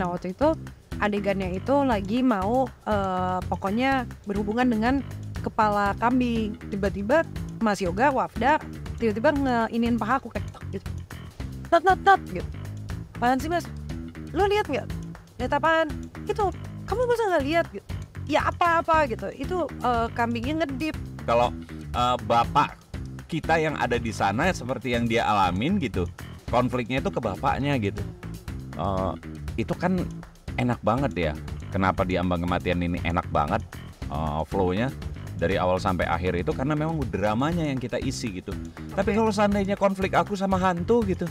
Nah waktu itu adegannya itu lagi mau uh, pokoknya berhubungan dengan kepala kambing. Tiba-tiba Mas Yoga Wafda tiba-tiba ngeinin paha aku kayak gitu. Not not not gitu. Apaan sih Mas? Lu lihat nggak? Lihat apaan? Itu kamu masa nggak lihat gitu? Ya apa-apa gitu. Itu uh, kambingnya ngedip. Kalau uh, bapak kita yang ada di sana seperti yang dia alamin gitu. Konfliknya itu ke bapaknya gitu. Uh, itu kan enak banget ya. Kenapa di ambang kematian ini enak banget uh, flow-nya dari awal sampai akhir itu karena memang dramanya yang kita isi gitu. Tapi kalau seandainya konflik aku sama hantu gitu,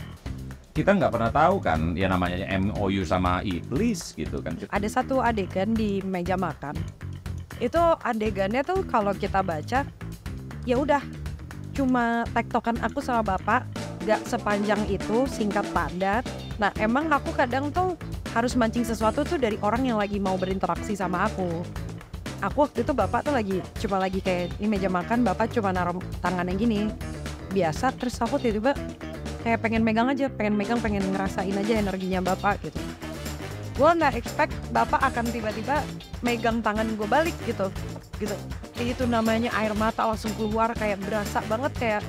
kita nggak pernah tahu kan ya namanya MOU sama iblis gitu kan. Ada satu adegan di meja makan. Itu adegannya tuh kalau kita baca ya udah cuma tektokan aku sama bapak gak sepanjang itu singkat padat. Nah emang aku kadang tuh harus mancing sesuatu tuh dari orang yang lagi mau berinteraksi sama aku aku waktu itu bapak tuh lagi cuma lagi kayak ini meja makan bapak cuma naruh tangan yang gini biasa terus aku tiba-tiba kayak pengen megang aja pengen megang pengen ngerasain aja energinya bapak gitu gue nggak expect bapak akan tiba-tiba megang tangan gue balik gitu gitu itu namanya air mata langsung keluar kayak berasa banget kayak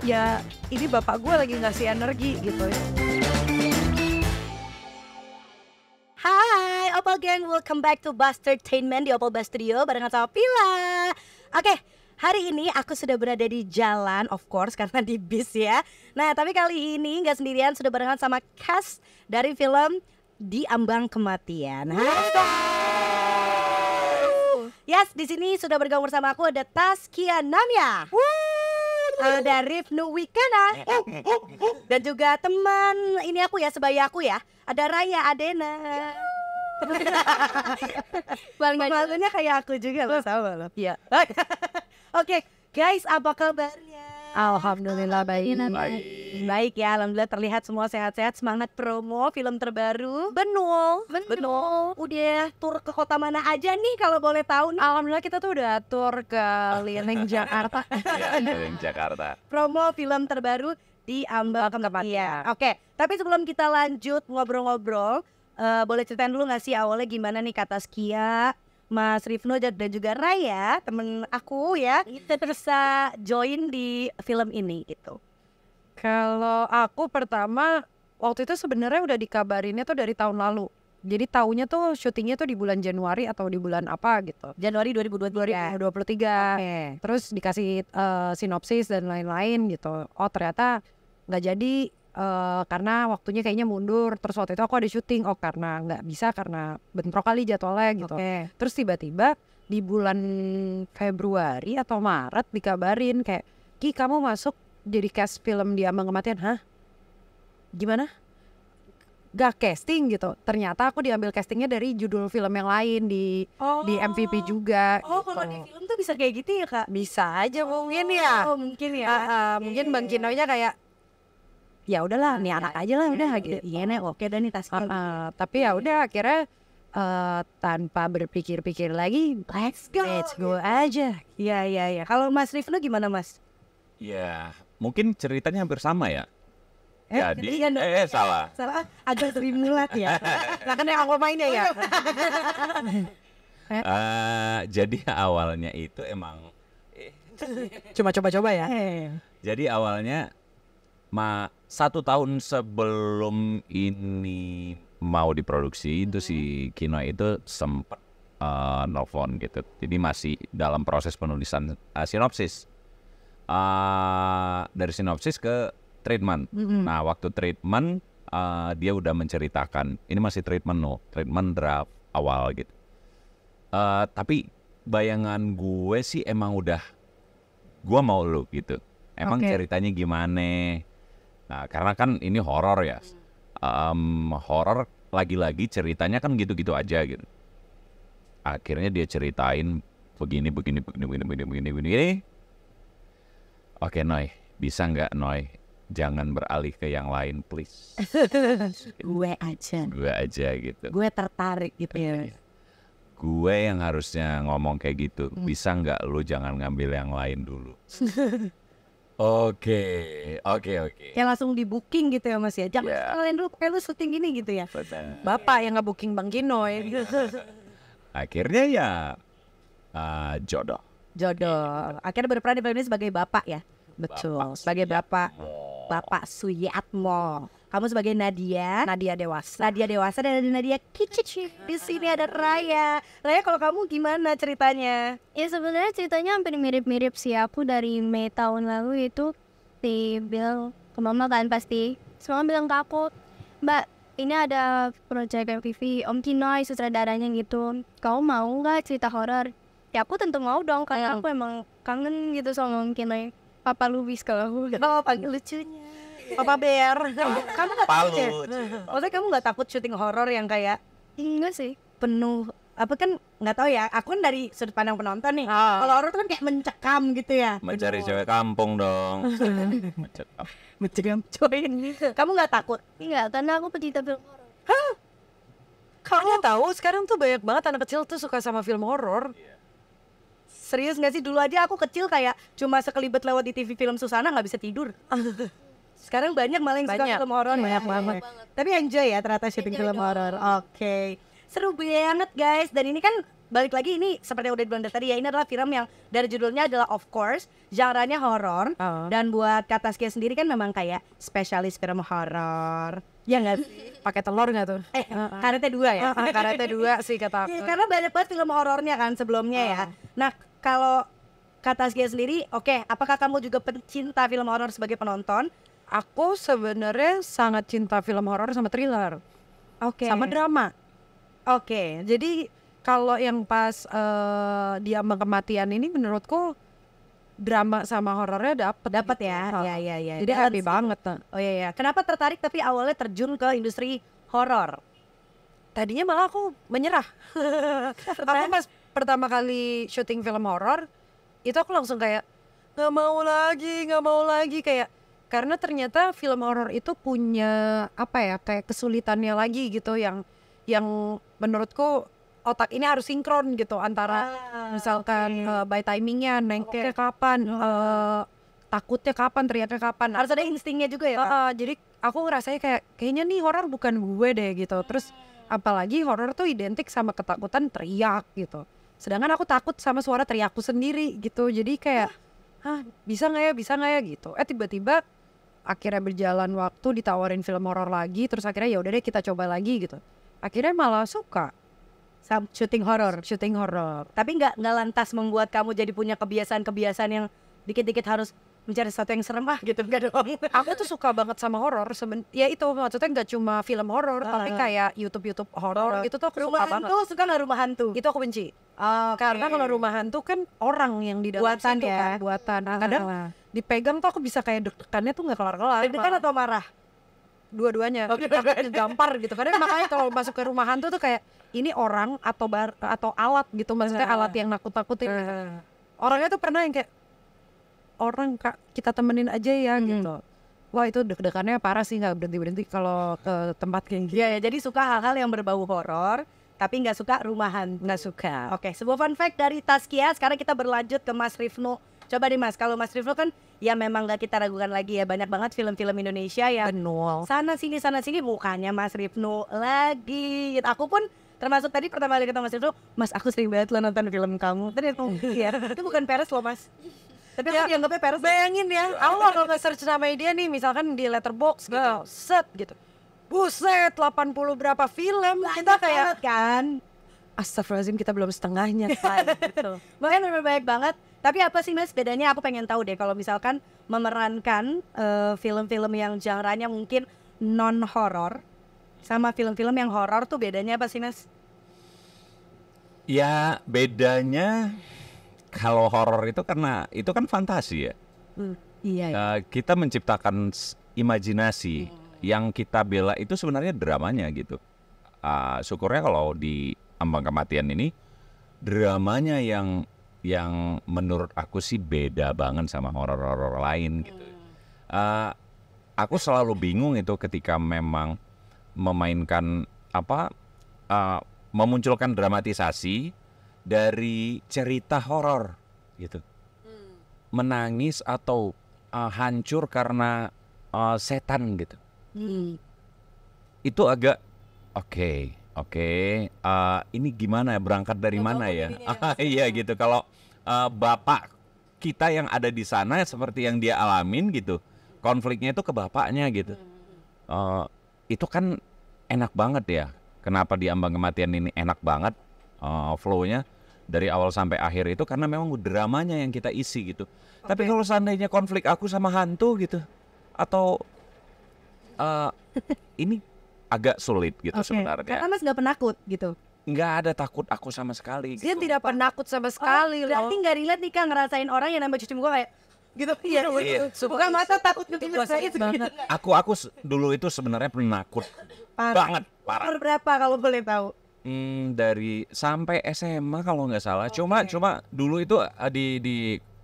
ya ini bapak gue lagi ngasih energi gitu ya. Hai, Opal Gang, welcome back to Entertainment di Opal Bus Studio barengan sama Pila. Oke, hari ini aku sudah berada di jalan, of course, karena di bis ya. Nah, tapi kali ini nggak sendirian, sudah barengan sama cast dari film Di Ambang Kematian. Yes, di sini sudah bergabung bersama aku ada Taskia Namya. Woo! uh, dari Vnu Wikana dan juga teman ini aku ya sebaya aku ya ada Raya Adena Malunya kayak aku juga loh sama loh. Iya. Oke, guys, apa kabarnya? Alhamdulillah baik. Iya, baik. Baik ya, alhamdulillah terlihat semua sehat-sehat. Semangat promo film terbaru. Benul. Benul. Benul. Udah tur ke kota mana aja nih kalau boleh tahu? Nih. Alhamdulillah kita tuh udah tur ke Liling Jakarta. ya, Jakarta. Promo film terbaru di Ambal Kemang. Iya. iya. Oke, tapi sebelum kita lanjut ngobrol-ngobrol, uh, boleh ceritain dulu nggak sih awalnya gimana nih kata Skia Mas Rifno dan juga Raya temen aku ya kita gitu. a join di film ini gitu. Kalau aku pertama waktu itu sebenarnya udah dikabarinnya tuh dari tahun lalu. Jadi tahunnya tuh syutingnya tuh di bulan Januari atau di bulan apa gitu. Januari 2023. 2023. Okay. Terus dikasih uh, sinopsis dan lain-lain gitu. Oh ternyata nggak jadi uh, karena waktunya kayaknya mundur terus waktu itu aku ada syuting oh karena nggak bisa karena bentrok kali jadwalnya gitu okay. terus tiba-tiba di bulan Februari atau Maret dikabarin kayak Ki kamu masuk jadi cast film di Ambang Kematian hah gimana gak casting gitu ternyata aku diambil castingnya dari judul film yang lain di oh. di MVP juga oh gitu. kalau di film tuh bisa kayak gitu ya kak bisa aja oh. mungkin ya oh mungkin ya uh, uh, mungkin bang Kinonya kayak ya udahlah nih iya, anak aja lah udah iya, iya. gitu nih, oke dan nih tas uh, uh, tapi ya udah akhirnya uh, tanpa berpikir-pikir lagi let's go let's go gitu. aja ya ya ya kalau Mas lu gimana Mas ya mungkin ceritanya hampir sama ya Eh, Jadi, ya, no. eh, eh, salah. Salah, agak terimulat ya. nah, kan yang aku mainnya ya. uh, jadi awalnya itu emang cuma coba-coba ya. Eh. Jadi awalnya ma satu tahun sebelum ini mau diproduksi itu si Kino itu sempat uh, eh, nelfon gitu jadi masih dalam proses penulisan uh, sinopsis uh, dari sinopsis ke treatment mm-hmm. nah waktu treatment uh, dia udah menceritakan ini masih treatment no treatment draft awal gitu uh, tapi bayangan gue sih emang udah gue mau lu gitu emang okay. ceritanya gimana Nah, karena kan ini horor ya. Um, horor lagi-lagi ceritanya kan gitu-gitu aja gitu. Akhirnya dia ceritain begini begini begini begini begini begini begini. Oke Noy, bisa nggak Noy? Jangan beralih ke yang lain, please. gue aja. Gue aja gitu. Gue tertarik gitu ya. Iya. Gue yang harusnya ngomong kayak gitu. Hmm. Bisa nggak lu jangan ngambil yang lain dulu. Oke, oke, oke. Ya langsung di booking gitu ya Mas ya. Jangan yeah. kalian dulu kayak lu syuting gini gitu ya. Betul. Bapak yang nggak booking Bang Gino ya. Iya. Akhirnya ya uh, jodoh. Jodoh. Akhirnya berperan di film ini sebagai bapak ya. Betul. Bapak sebagai bapak. Bapak Suyatmo. Kamu sebagai Nadia, Nadia dewasa, Nadia dewasa dan ada Nadia kicik. Di sini ada Raya. Raya kalau kamu gimana ceritanya? Ya sebenarnya ceritanya hampir mirip-mirip sih. Aku dari Mei tahun lalu itu dibilang ke mama kan pasti. Semua bilang ke aku, Mbak, ini ada proyek MPV Om Kinoy sutradaranya gitu. Kau mau nggak cerita horor? Ya aku tentu mau dong, karena ya. aku emang kangen gitu sama Om Kinoi. Papa Lubis kalau aku. Papa oh, panggil lucunya. Papa Bear. kamu gak takut ya? Maksudnya kamu gak takut syuting horor yang kayak enggak sih penuh apa kan nggak tahu ya aku kan dari sudut pandang penonton nih oh. kalau horor tuh kan kayak mencekam gitu ya mencari cewek kampung dong mencekam mencekam ini. kamu nggak takut nggak karena aku pecinta film horor hah kamu tahu sekarang tuh banyak banget anak kecil tuh suka sama film horor iya. serius nggak sih dulu aja aku kecil kayak cuma sekelibet lewat di TV film Susana nggak bisa tidur Sekarang banyak malah yang banyak. suka film horor Banyak banget. Ya. Iya, iya. Tapi enjoy ya ternyata syuting film horor. Oke. Okay. Seru banget guys. Dan ini kan balik lagi ini seperti yang udah dibilang tadi ya ini adalah film yang dari judulnya adalah of course genre-nya horor uh. dan buat kata skill sendiri kan memang kayak spesialis film horor ya nggak pakai telur nggak tuh eh uh, uh. karate dua ya uh, uh, karate dua sih kata aku ya, karena banyak banget film horornya kan sebelumnya uh. ya nah kalau kata Asgia sendiri oke okay, apakah kamu juga pencinta film horor sebagai penonton aku sebenarnya sangat cinta film horor sama thriller. Oke. Okay. Sama drama. Oke. Okay. Jadi kalau yang pas uh, dia kematian ini menurutku drama sama horornya dapat dapat ya. Gitu. Ya ya ya. Jadi happy banget. Oh iya ya. Kenapa tertarik tapi awalnya terjun ke industri horor? Tadinya malah aku menyerah. aku pas pertama kali syuting film horor itu aku langsung kayak nggak mau lagi, nggak mau lagi kayak karena ternyata film horor itu punya apa ya kayak kesulitannya lagi gitu yang yang menurutku otak ini harus sinkron gitu antara ah, misalkan okay. uh, eh, by timingnya nengke okay. kapan uh, takutnya kapan teriaknya kapan harus ada instingnya juga ya uh, uh, jadi aku ngerasanya kayak kayaknya nih horor bukan gue deh gitu terus apalagi horor tuh identik sama ketakutan teriak gitu sedangkan aku takut sama suara teriakku sendiri gitu jadi kayak ah bisa nggak ya bisa nggak ya gitu eh tiba-tiba akhirnya berjalan waktu ditawarin film horor lagi terus akhirnya ya udah deh kita coba lagi gitu akhirnya malah suka Sam syuting horor syuting horor tapi nggak nggak lantas membuat kamu jadi punya kebiasaan-kebiasaan yang dikit-dikit harus mencari sesuatu yang serem ah gitu enggak dong aku tuh suka banget sama horor semen ya itu maksudnya nggak cuma film horor nah, tapi kayak YouTube YouTube horor itu tuh aku rumah suka hantu, suka nggak rumah hantu itu aku benci okay. karena kalau rumah hantu kan orang yang di dalam buatan situ, ya kan, buatan kadang ah, dipegang tuh aku bisa kayak deg tuh nggak kelar-kelar deg-degan atau marah dua-duanya Kita oh, gitu karena makanya kalau masuk ke rumah hantu tuh kayak ini orang atau bar atau alat gitu maksudnya alat yang nakut-nakutin orangnya tuh pernah yang kayak orang kak kita temenin aja ya hmm. gitu wah itu deg-degannya parah sih nggak berhenti berhenti kalau ke tempat kayak gitu. Iya ya, jadi suka hal-hal yang berbau horor tapi nggak suka rumahan. Nggak suka. Oke, sebuah fun fact dari Taskia. Sekarang kita berlanjut ke Mas Rifno. Coba deh Mas, kalau Mas Rifno kan ya memang nggak kita ragukan lagi ya banyak banget film-film Indonesia yang Benul. sana sini sana sini bukannya Mas Rifno lagi. Aku pun termasuk tadi pertama kali ketemu Mas Rifno, Mas aku sering banget lo nonton film kamu. Tadi itu ya itu bukan peres lo Mas. Tapi aku ya, dianggapnya parasit Bayangin ya, Allah kalau nggak search namanya dia nih, misalkan di letterbox gitu, oh, set gitu. Buset, 80 berapa film Banyak kita kayak banget, kan. Astagfirullahaladzim kita belum setengahnya kan gitu. Bahkan banyak banget. Tapi apa sih mas bedanya? Aku pengen tahu deh kalau misalkan memerankan eh, film-film uh, yang genre-nya mungkin non horor sama film-film yang horor tuh bedanya apa sih mas? Ya bedanya kalau horor itu karena itu kan fantasi ya. Uh, iya. iya. Uh, kita menciptakan imajinasi hmm. yang kita bela itu sebenarnya dramanya gitu. Uh, syukurnya kalau di ambang kematian ini dramanya yang yang menurut aku sih beda banget sama horor-horor lain gitu. Uh, aku selalu bingung itu ketika memang memainkan apa uh, memunculkan dramatisasi dari cerita horor gitu. Hmm. Menangis atau uh, hancur karena uh, setan gitu. Hmm. Itu agak oke. Okay, oke, okay, uh, eh, ini gimana ya berangkat dari mana ya? Ah, iya gitu. Kalau uh, bapak kita yang ada di sana seperti yang dia alamin gitu. Konfliknya itu ke bapaknya gitu. Uh, itu kan enak banget ya. Kenapa di ambang kematian ini enak banget? uh, flow-nya dari awal sampai akhir itu karena memang dramanya yang kita isi gitu. Okay. Tapi kalau seandainya konflik aku sama hantu gitu atau uh, ini agak sulit gitu okay. sebenarnya. Karena Mas nggak penakut gitu. Nggak ada takut aku sama sekali. Dia gitu. tidak penakut sama oh, sekali. Oh, berarti nggak relate nih kan ngerasain orang yang nambah cuci muka kayak gitu iya iya, iya. bukan iya. mata takut gitu. itu iya, gitu. aku aku dulu itu sebenarnya penakut parah. banget parah Umur berapa kalau boleh tahu Hmm, dari sampai SMA kalau nggak salah. Okay. Cuma cuma dulu itu ah, di di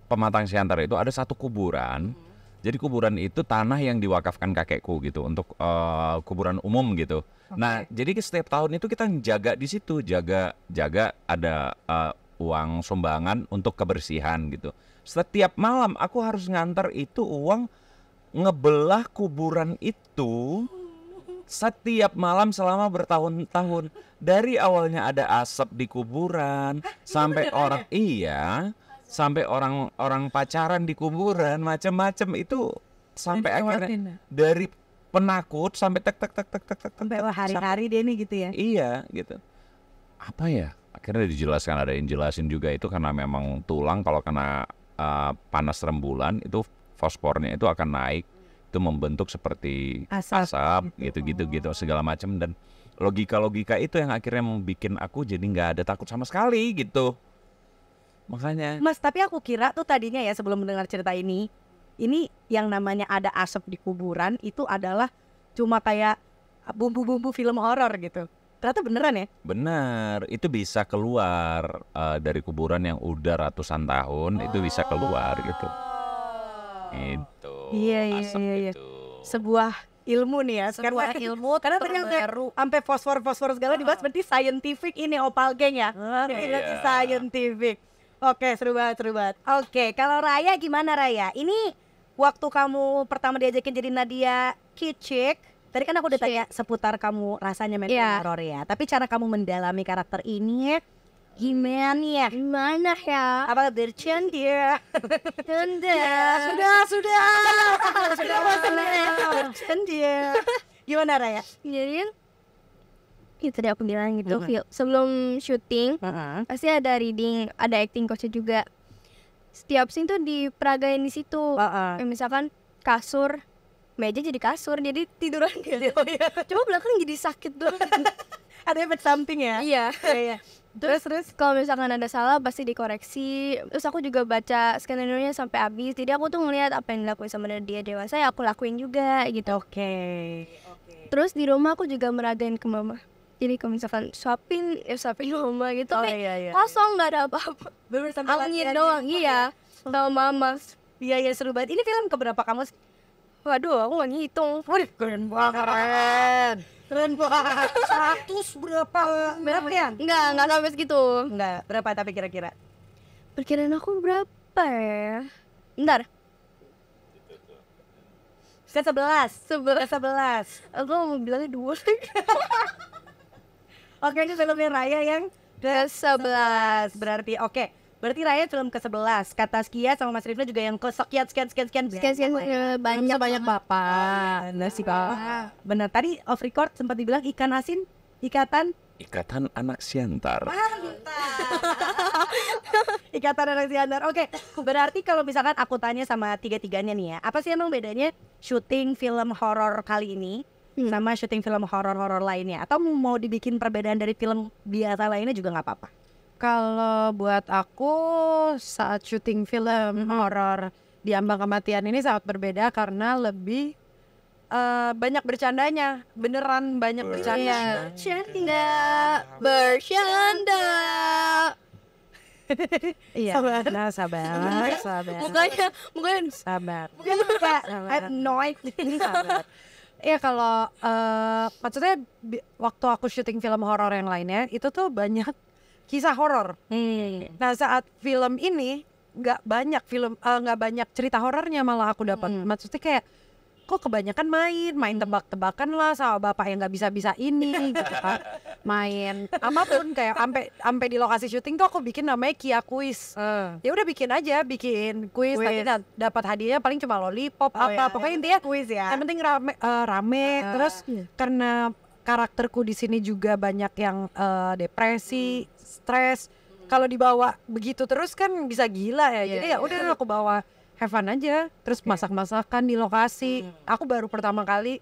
Pematang Siantar itu ada satu kuburan. Hmm. Jadi kuburan itu tanah yang diwakafkan kakekku gitu untuk uh, kuburan umum gitu. Okay. Nah, jadi setiap tahun itu kita jaga di situ, jaga jaga ada uh, uang sumbangan untuk kebersihan gitu. Setiap malam aku harus ngantar itu uang ngebelah kuburan itu setiap malam selama bertahun-tahun dari awalnya ada asap di kuburan Hah, sampai orang ya? iya sampai orang orang pacaran di kuburan macam-macam itu sampai dari akhirnya dari penakut sampai tek tek tek tek tek tek sampai hari-hari dia nih gitu ya iya gitu apa ya akhirnya dijelaskan ada yang jelasin juga itu karena memang tulang kalau kena uh, panas rembulan itu fosfornya itu akan naik itu membentuk seperti asap, asap gitu. gitu-gitu gitu segala macam dan logika-logika itu yang akhirnya membuat aku jadi nggak ada takut sama sekali gitu. Makanya. Mas, tapi aku kira tuh tadinya ya sebelum mendengar cerita ini, ini yang namanya ada asap di kuburan itu adalah cuma kayak bumbu-bumbu film horor gitu. Ternyata beneran ya? Bener, itu bisa keluar uh, dari kuburan yang udah ratusan tahun, oh. itu bisa keluar gitu. Oh. gitu. Iya iya asem iya, iya. Gitu. Sebuah ilmu nih ya sebuah karena, kan ilmu karena ternyata sampai fosfor fosfor segala uh. dibahas berarti scientific ini ya, opal geng ya uh, iya. scientific oke seru banget seru banget oke kalau Raya gimana Raya ini waktu kamu pertama diajakin jadi Nadia Kicik tadi kan aku udah tanya seputar kamu rasanya main yeah. horror ya tapi cara kamu mendalami karakter ini Gimana ya? Gimana ya? Apa dirjen dia? Tunda. Sudah, sudah. sudah sudah Sudah, sudah dia. Gimana Raya? Jadi ya tadi aku bilang gitu uh sebelum syuting uh-huh. pasti ada reading ada acting coach juga setiap scene tuh diperagain di situ uh-huh. misalkan kasur meja jadi kasur jadi tiduran gitu oh, iya. coba belakang jadi sakit tuh ada efek samping ya iya yeah, yeah. Terus, terus, terus? kalau misalkan ada salah pasti dikoreksi. Terus aku juga baca skenario sampai habis. Jadi aku tuh ngelihat apa yang dilakuin sama dia dewasa ya aku lakuin juga gitu. Oke. Okay. Okay. Terus di rumah aku juga meragain ke mama. Jadi kalau misalkan shopping, ya shopping rumah gitu, oh, iya, iya, iya. kosong nggak ada apa-apa. sampai Angin doang, iya. Tahu oh. mama. Iya iya seru banget. Ini film keberapa kamu? Waduh, aku nggak ngitung. Wih, keren banget. Keren banget. 100 berapa? Berapa ya? Enggak, enggak sampai segitu. Enggak, berapa tapi kira-kira? Perkiraan aku berapa ya? Bentar. Saya sebelas, sebelas, sebelas. Aku mau bilangnya dua. oke, itu filmnya Raya yang ke sebelas. Berarti oke. Okay. Berarti Raya film ke-11 Kata Skia sama Mas Rifna juga yang ke sekian sekian sekian sekian Sekian banyak eh, banyak, bapak oh, iya, Nah sih pak Benar tadi off record sempat dibilang ikan asin Ikatan Ikatan Anak Siantar. Ikatan Anak Siantar. Oke, okay. berarti kalau misalkan aku tanya sama tiga-tiganya nih ya, apa sih emang bedanya syuting film horor kali ini hmm. sama syuting film horor-horor lainnya? Atau mau dibikin perbedaan dari film biasa lainnya juga nggak apa-apa? Kalau buat aku saat syuting film mhm. horor di ambang kematian ini sangat berbeda karena lebih uh, banyak bercandanya beneran banyak iya. bercanda bercanda bercanda iya sabar nah sabar sabar mukanya mungkin sabar mungkin mukanya kayak annoyed sabar Iya kalau uh, maksudnya waktu aku syuting film horor yang lainnya itu tuh banyak kisah horor. Hmm. Nah saat film ini nggak banyak film eh, nggak uh, banyak cerita horornya malah aku dapat. Hmm. Maksudnya kayak kok kebanyakan main main tebak-tebakan lah sama bapak yang nggak bisa-bisa ini gitu kan main apapun kayak sampai sampai di lokasi syuting tuh aku bikin namanya Kia Quiz uh. ya udah bikin aja bikin quiz, quiz. tapi dapat hadiahnya paling cuma lollipop oh, apa ya. pokoknya intinya quiz ya yang penting rame uh, rame uh. terus iya. karena karakterku di sini juga banyak yang uh, depresi, stres. Kalau dibawa begitu terus kan bisa gila ya. Yeah, Jadi ya udah yeah. aku bawa have aja. Terus okay. masak-masakan di lokasi. Hmm. Aku baru pertama kali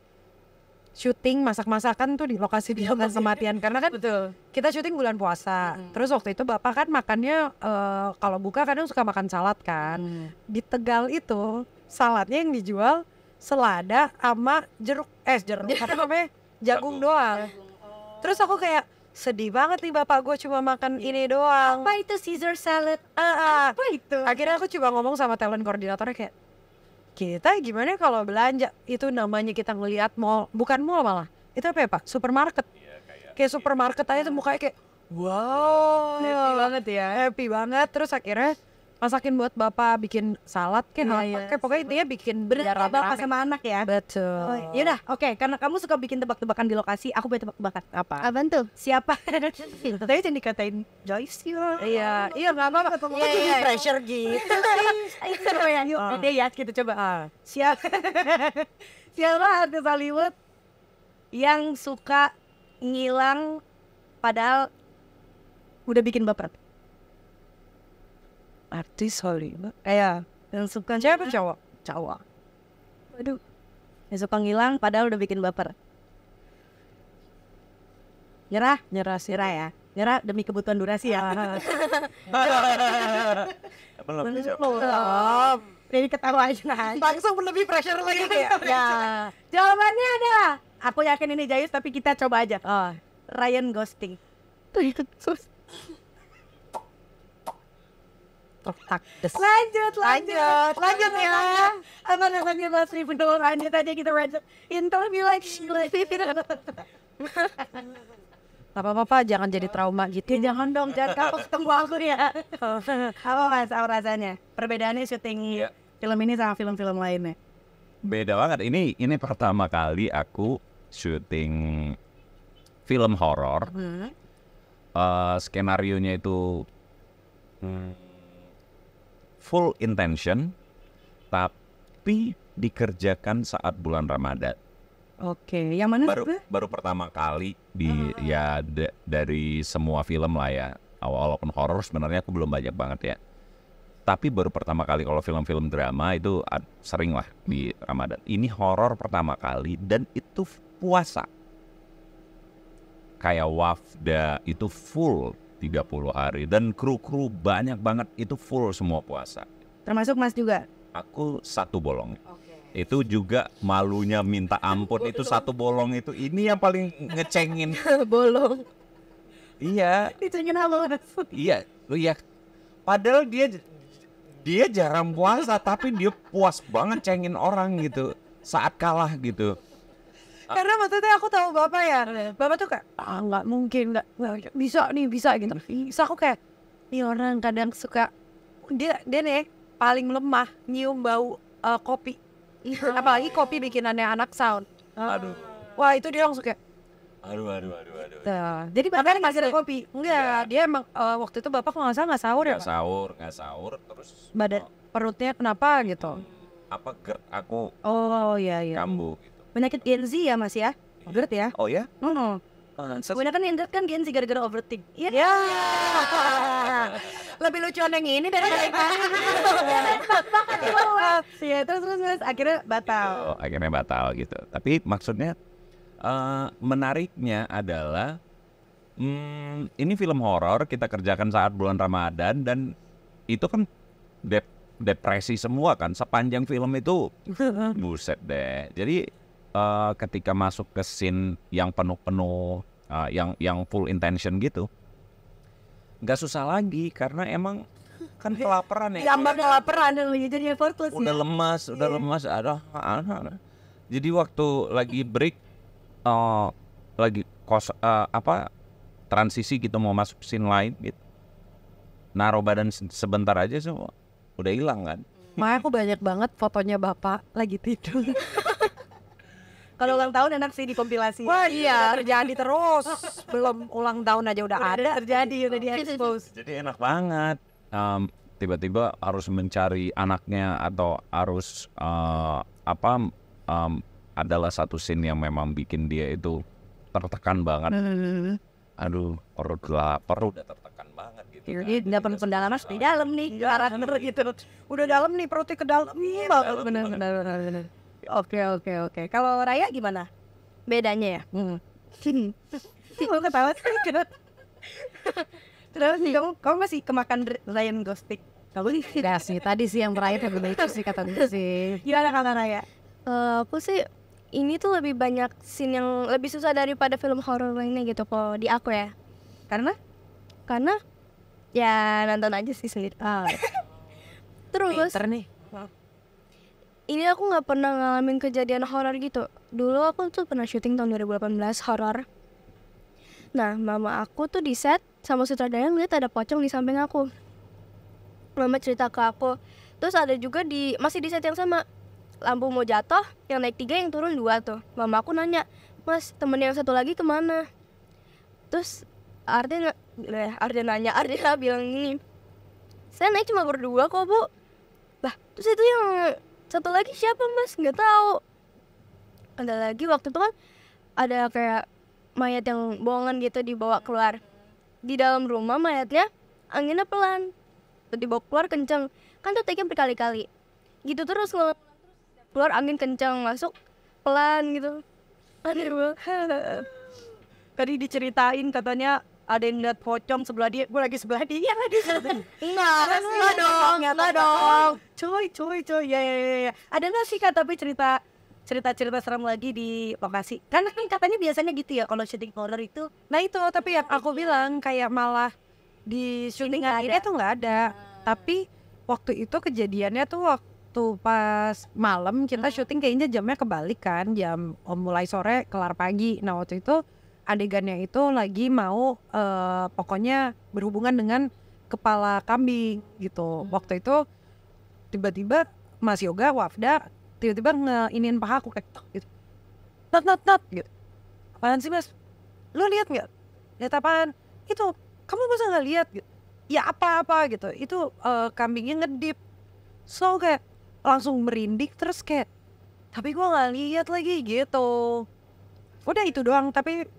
syuting masak-masakan tuh di lokasi di lokasi iya, kematian karena kan betul kita syuting bulan puasa mm. terus waktu itu bapak kan makannya uh, kalau buka kadang suka makan salad kan mm. di tegal itu saladnya yang dijual selada sama jeruk eh jeruk apa namanya jagung, doang. Terus aku kayak sedih banget nih bapak gue cuma makan iya. ini doang. Apa itu Caesar salad? Uh, Apa itu? Akhirnya aku coba ngomong sama talent koordinatornya kayak kita gimana kalau belanja itu namanya kita ngelihat mall bukan mall malah itu apa ya pak supermarket yeah, kayak, kayak supermarket yeah. aja tuh mukanya kayak iya. wow happy banget ya happy banget terus akhirnya masakin buat bapak bikin salad kayak yeah, yeah. kayak pokoknya intinya bikin berat bapak ya, ya. sama anak ya betul oh, ya udah oke okay. karena kamu suka bikin tebak-tebakan di lokasi aku punya tebak-tebakan apa Apaan siapa tapi jangan dikatain Joyce ya iya iya nggak apa-apa iya, iya iya pressure gitu seru ya iya, iya. yuk deh ya kita coba ah. siapa siapa artis Hollywood yang suka ngilang padahal udah bikin baper artis Hollywood kayak eh, ya, yang suka siapa cowok cowok Waduh. yang suka ngilang padahal udah bikin baper nyerah nyerah sih nyerah ya nyerah demi kebutuhan durasi ya ah. belum belum jadi ketawa aja langsung lebih pressure lagi ya, ya. jawabannya ada. aku yakin ini jayus tapi kita coba aja oh. Ryan ghosting tuh itu Lanjut, Lanjut, lanjut, lanjut ya. Apa rasanya Mas Ribuno Rani tadi kita lanjut interview lagi. Gak apa-apa, jangan jadi trauma gitu. Ya, jangan dong, jangan kapok tunggu aku ya. apa mas, apa rasanya? Perbedaannya syuting yeah. film ini sama film-film lainnya? Beda banget. Ini ini pertama kali aku syuting film horor. Hmm. Uh, eh, skenario nya itu hmm, full intention tapi dikerjakan saat bulan Ramadan. Oke, yang mana baru baru pertama kali di uh. ya de, dari semua film lah ya. Awal walaupun horor sebenarnya aku belum banyak banget ya. Tapi baru pertama kali kalau film-film drama itu sering lah di hmm. Ramadan. Ini horor pertama kali dan itu puasa. Kayak Wafda itu full 30 hari dan kru-kru banyak banget itu full semua puasa. Termasuk Mas juga? Aku satu bolong. Okay. Itu juga malunya minta ampun itu satu bolong itu ini yang paling ngecengin. bolong. Iya. Dicengin halo. Iya, lu ya. Padahal dia dia jarang puasa tapi dia puas banget cengin orang gitu saat kalah gitu karena maksudnya aku tahu bapak ya bapak tuh kayak ah nggak mungkin nggak bisa nih bisa gitu bisa aku kayak ini orang kadang suka dia dia nih paling lemah nyium bau uh, kopi apalagi kopi bikinannya anak sound aduh wah itu dia langsung kayak aduh aduh aduh aduh jadi bapak nggak kan ada kopi enggak ya. dia emang uh, waktu itu bapak nggak salah nggak sahur ya, nggak ya sahur nggak sahur terus badan oh. perutnya kenapa gitu apa ger aku oh iya iya kambuh gitu penyakit Gen Z ya Mas ya. Overeat ya? Oh ya? No, no. Oh, ah, Sebenarnya kan internet kan Gen Z gara-gara overthink. Iya. Yeah. Yeah. Lebih lucuan yang ini daripada yang Iya, terus terus terus akhirnya batal. Gitu, akhirnya batal gitu. Tapi maksudnya uh, menariknya adalah hmm, ini film horor kita kerjakan saat bulan Ramadan dan itu kan dep depresi semua kan sepanjang film itu buset deh. Jadi uh, ketika masuk ke scene yang penuh-penuh uh, yang yang full intention gitu nggak susah lagi karena emang kan kelaparan ya gambar kelaparan jadi effortless udah ya. lemas udah yeah. lemas ada jadi waktu lagi break uh, lagi kos uh, apa transisi gitu mau masuk scene lain gitu naruh badan sebentar aja semua udah hilang kan Makanya aku banyak banget fotonya bapak lagi tidur Kalau ulang tahun enak sih dikompilasi. Wah, iya. iya, terjadi terus. Belum ulang tahun aja udah, ada. Terjadi, udah di expose. Jadi enak banget. Um, tiba-tiba harus mencari anaknya atau harus uh, apa um, adalah satu scene yang memang bikin dia itu tertekan banget. Hmm. Aduh, perut lapar udah tertekan banget gitu. Iya, kan. Jadi kan. dapat pendalaman di dalam nih iya, karakter gitu. Udah dalam nih perutnya ke dalam. Iya, benar benar benar. Oke oke oke. Kalau Raya gimana? Bedanya ya? Hmm. kamu ketawa sih kenapa? Terus kamu kamu masih kemakan Ryan Gostik? Kamu sih? sih. Tadi sih yang terakhir yang itu sih kata sih. Gimana kata Raya? Uh, aku sih ini tuh lebih banyak scene yang lebih susah daripada film horor lainnya gitu kok di aku ya. Karena? Karena ya nonton aja sih sendiri. Oh. Terus. Peter nih ini aku nggak pernah ngalamin kejadian horor gitu. Dulu aku tuh pernah syuting tahun 2018 horor. Nah, mama aku tuh di set sama sutradara ngeliat ada pocong di samping aku. Mama cerita ke aku. Terus ada juga di masih di set yang sama lampu mau jatuh, yang naik tiga yang turun dua tuh. Mama aku nanya, mas temen yang satu lagi kemana? Terus Arden, eh, Arden nanya, Arden bilang ini, saya naik cuma berdua kok bu. bah terus itu yang satu lagi siapa mas nggak tahu ada lagi waktu itu kan ada kayak mayat yang bohongan gitu dibawa keluar di dalam rumah mayatnya anginnya pelan tuh dibawa keluar kenceng kan tuh take berkali-kali gitu terus keluar, keluar angin kenceng masuk pelan gitu aneh banget tadi diceritain katanya ada yang lihat pocong sebelah dia, gue lagi sebelah dia, iya, lagi sebelah dia. nah, nggak iya, dong, nggak dong. Cuy, cuy, cuy, ya, ya, ya. Ada nggak sih kak tapi cerita cerita-cerita seram lagi di lokasi? Karena kan katanya biasanya gitu ya kalau shooting horror itu. Nah itu, tapi ya, aku bilang kayak malah di shooting akhirnya tuh nggak ada. Ah. Tapi waktu itu kejadiannya tuh waktu pas malam kita syuting kayaknya jamnya kebalikan, jam oh, mulai sore kelar pagi. Nah waktu itu adegannya itu lagi mau uh, pokoknya berhubungan dengan kepala kambing gitu. Hmm. Waktu itu tiba-tiba Mas Yoga Wafda tiba-tiba ngeinin paha aku kayak gitu. Not not not gitu. Apaan sih Mas? Lu lihat nggak? Lihat apaan? Itu kamu masa nggak lihat gitu. Ya apa-apa gitu. Itu uh, kambingnya ngedip. So kayak langsung merinding terus kayak tapi gua nggak lihat lagi gitu udah itu doang tapi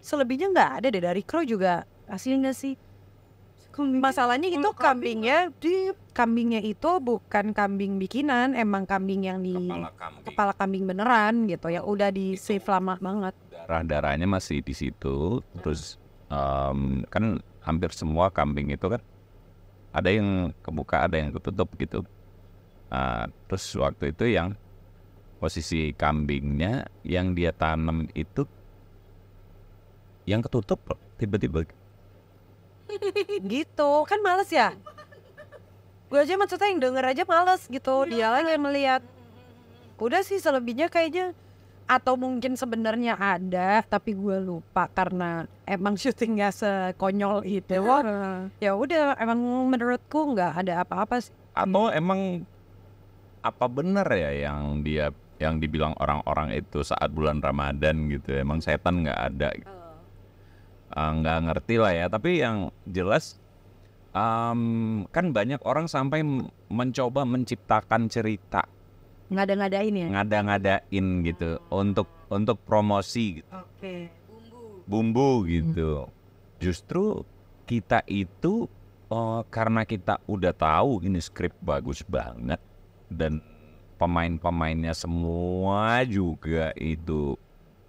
selebihnya nggak ada deh dari Crow juga aslinya sih masalahnya itu kambingnya di kambingnya itu bukan kambing bikinan emang kambing yang di kepala kambing, kepala kambing beneran gitu ya udah di gitu. save lama banget darah darahnya masih di situ nah. terus um, kan hampir semua kambing itu kan ada yang kebuka ada yang ketutup gitu uh, terus waktu itu yang posisi kambingnya yang dia tanam itu yang ketutup tiba-tiba gitu kan males ya gue aja maksudnya yang denger aja males gitu dia lagi yang melihat udah sih selebihnya kayaknya atau mungkin sebenarnya ada tapi gue lupa karena emang syuting gak sekonyol itu iya. ya udah emang menurutku nggak ada apa-apa sih atau emang apa benar ya yang dia yang dibilang orang-orang itu saat bulan Ramadan gitu emang setan nggak ada eh, Eh, nggak uh, ngerti lah ya tapi yang jelas um, kan banyak orang sampai mencoba menciptakan cerita ngada-ngadain ya ngada-ngadain gitu untuk untuk promosi gitu. okay. bumbu bumbu gitu justru kita itu oh, karena kita udah tahu ini skrip bagus banget dan pemain-pemainnya semua juga itu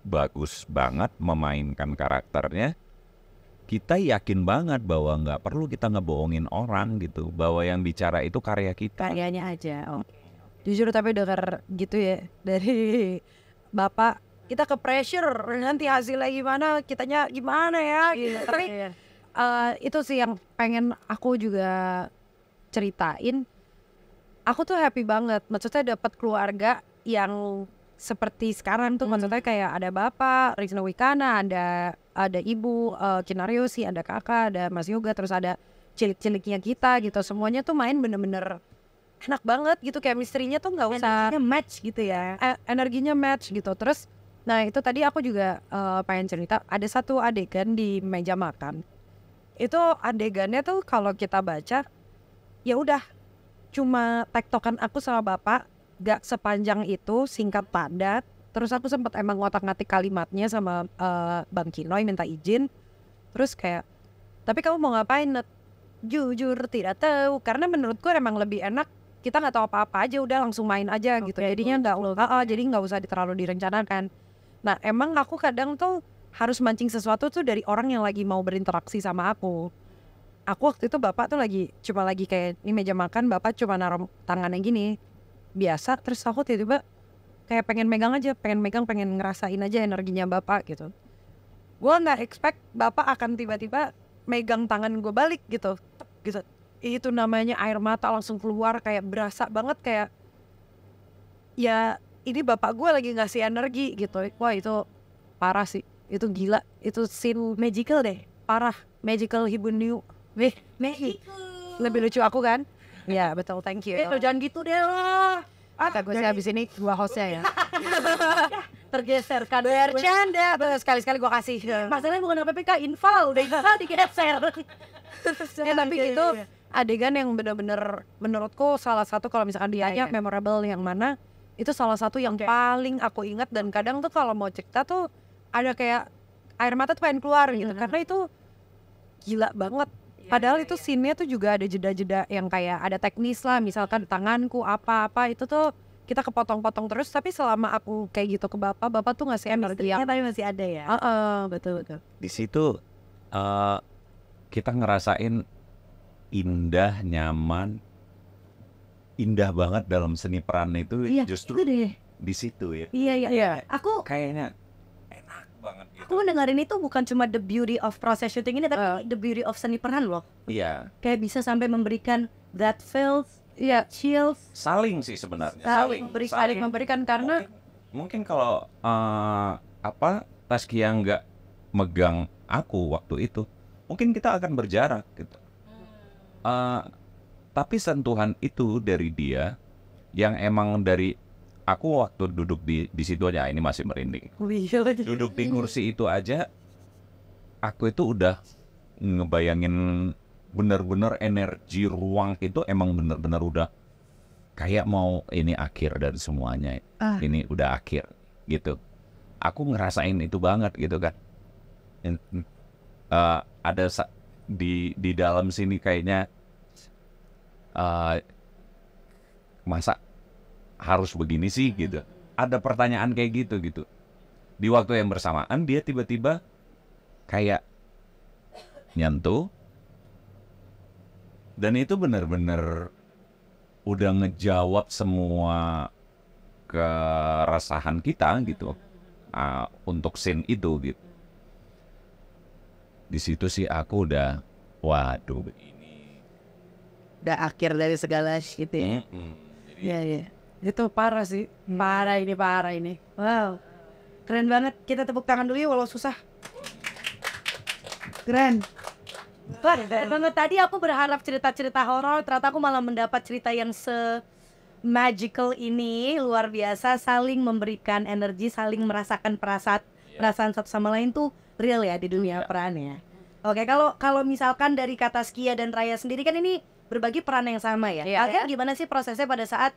bagus banget memainkan karakternya kita yakin banget bahwa nggak perlu kita ngebohongin orang gitu bahwa yang bicara itu karya kita karyanya aja oh. jujur tapi dengar gitu ya dari bapak kita ke pressure nanti hasilnya gimana kitanya gimana ya gitu. tapi uh, itu sih yang pengen aku juga ceritain aku tuh happy banget maksudnya dapat keluarga yang seperti sekarang tuh hmm. maksudnya kayak ada bapak Rizno Wikana ada ada ibu uh, sih, ada kakak ada Mas Yoga terus ada cilik-ciliknya kita gitu semuanya tuh main bener-bener enak banget gitu kayak misterinya tuh nggak usah energinya match gitu ya Eh, energinya match gitu terus nah itu tadi aku juga uh, pengen cerita ada satu adegan di meja makan itu adegannya tuh kalau kita baca ya udah cuma tektokan aku sama bapak gak sepanjang itu singkat padat terus aku sempat emang ngotak-ngatik kalimatnya sama uh, Bang Kinoy minta izin terus kayak tapi kamu mau ngapain Net? jujur tidak tahu karena menurutku emang lebih enak kita nggak tahu apa-apa aja udah langsung main aja okay, gitu jadinya nggak uh, uh, jadi nggak usah terlalu direncanakan nah emang aku kadang tuh harus mancing sesuatu tuh dari orang yang lagi mau berinteraksi sama aku aku waktu itu bapak tuh lagi cuma lagi kayak ini meja makan bapak cuma naruh tangannya gini biasa terus aku tiba-tiba kayak pengen megang aja pengen megang pengen ngerasain aja energinya bapak gitu gue nggak expect bapak akan tiba-tiba megang tangan gue balik gitu gitu itu namanya air mata langsung keluar kayak berasa banget kayak ya ini bapak gue lagi ngasih energi gitu wah itu parah sih itu gila itu scene magical deh parah magical hibun new meh meh lebih lucu aku kan ya betul thank you eh jangan gitu deh lah Tak gue sih habis ini dua hostnya ya. Tergeser kado bercanda. Sekali-sekali gue kasih. Ya. Masalahnya bukan PPK, infal udah infal digeser. eh tapi itu iya, iya, iya. adegan yang benar-benar menurutku salah satu kalau misalkan dia yeah, memorable yang mana itu salah satu yang paling aku ingat dan kadang tuh kalau mau cerita tuh ada kayak air mata tuh pengen keluar gitu mm-hmm. karena itu gila banget Iya. Padahal itu scene-nya tuh juga ada jeda-jeda yang kayak ada teknis lah, misalkan tanganku apa-apa itu tuh kita kepotong-potong terus tapi selama aku kayak gitu ke bapak bapak tuh ngasih energi yang tapi masih ada ya uh, uh, betul betul di situ uh, kita ngerasain indah nyaman indah banget dalam seni peran itu iya, justru itu deh. di situ ya iya iya, iya. aku kayaknya banget gitu. Aku dengerin itu bukan cuma the beauty of process shooting ini tapi uh. the beauty of seni peran loh. Iya. Yeah. Kayak bisa sampai memberikan that feels, yeah. chills. Saling sih sebenarnya. Saling, memberikan, saling. saling memberikan karena mungkin, kalau uh, apa Taskia nggak megang aku waktu itu, mungkin kita akan berjarak gitu. Uh, tapi sentuhan itu dari dia yang emang dari aku waktu duduk di di situ aja ini masih merinding. Iya. Duduk di kursi itu aja aku itu udah ngebayangin bener-bener energi ruang itu emang bener-bener udah kayak mau ini akhir dari semuanya. Ah. Ini udah akhir gitu. Aku ngerasain itu banget gitu kan. Uh, ada di di dalam sini kayaknya uh, masa harus begini sih gitu ada pertanyaan kayak gitu gitu di waktu yang bersamaan dia tiba-tiba kayak nyentuh dan itu benar-benar udah ngejawab semua keresahan kita gitu uh, untuk scene itu gitu di situ sih aku udah waduh ini udah akhir dari segala situ ya mm -hmm. Jadi, yeah, yeah. Itu parah sih. Hmm. Parah ini, parah ini. Wow. Keren banget. Kita tepuk tangan dulu ya walau susah. Keren. Banget tadi aku berharap cerita-cerita horor, ternyata aku malah mendapat cerita yang se magical ini luar biasa saling memberikan energi, saling merasakan perasaan perasaan satu sama lain tuh real ya di dunia yeah. peran ya. Oke, kalau kalau misalkan dari kata Skia dan Raya sendiri kan ini berbagi peran yang sama ya. Yeah, Akhirnya gimana sih prosesnya pada saat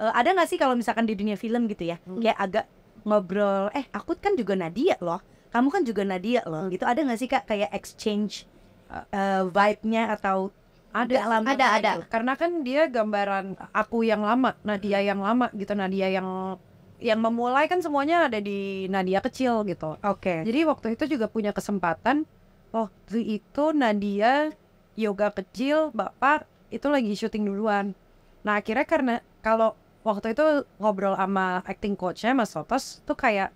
uh, ada nggak sih kalau misalkan di dunia film gitu ya hmm. kayak agak ngobrol eh aku kan juga Nadia loh kamu kan juga Nadia loh hmm. gitu ada nggak sih kak kayak exchange uh, vibe-nya atau ada lama ada gitu? ada karena kan dia gambaran aku yang lama Nadia yang lama gitu Nadia yang yang memulai kan semuanya ada di Nadia kecil gitu oke okay. jadi waktu itu juga punya kesempatan oh itu Nadia yoga kecil bapak itu lagi syuting duluan nah akhirnya karena kalau waktu itu ngobrol sama acting coachnya Mas Sotos tuh kayak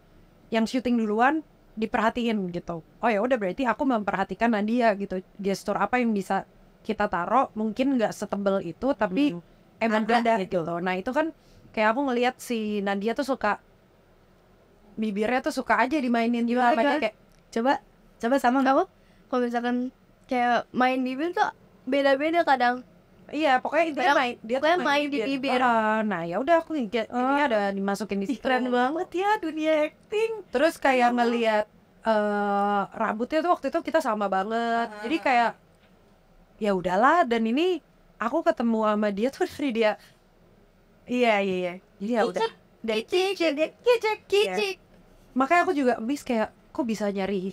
yang syuting duluan diperhatiin gitu. Oh ya udah berarti aku memperhatikan Nadia gitu. Gestur apa yang bisa kita taruh mungkin nggak setebel itu tapi hmm. emang ada, ada gitu. gitu. Nah itu kan kayak aku ngelihat si Nadia tuh suka bibirnya tuh suka aja dimainin juga iya apa kan? kayak coba coba sama kamu kalau misalkan kayak main bibir tuh beda-beda kadang Iya, pokoknya intinya main dia pokoknya main, main di bibir. Uh, nah, ya udah aku ini uh, ada dimasukin di situ. Keren banget ya dunia acting. Terus kayak iya. ngelihat uh, rambutnya tuh waktu itu kita sama banget. Jadi ah. kayak ya udahlah dan ini aku ketemu sama dia tuh dari dia Iya, iya, iya. Jadi ya udah. Kicik, kicik, kicik. Iya. Makanya aku juga miss kayak kok bisa nyari